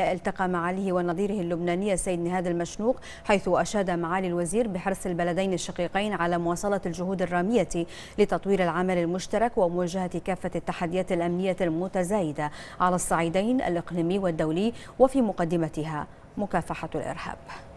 التقى معاليه ونظيره اللبناني السيد نهاد المشنوق حيث أشاد معالي الوزير بحرص البلدين الشقيقين على مواصلة الجهود الرامية لتطوير العمل المشترك ومواجهة كافة التحديات الأمنية المتزايدة على الصعيدين الإقليمي والدولي وفي مقدمتها مكافحة الإرهاب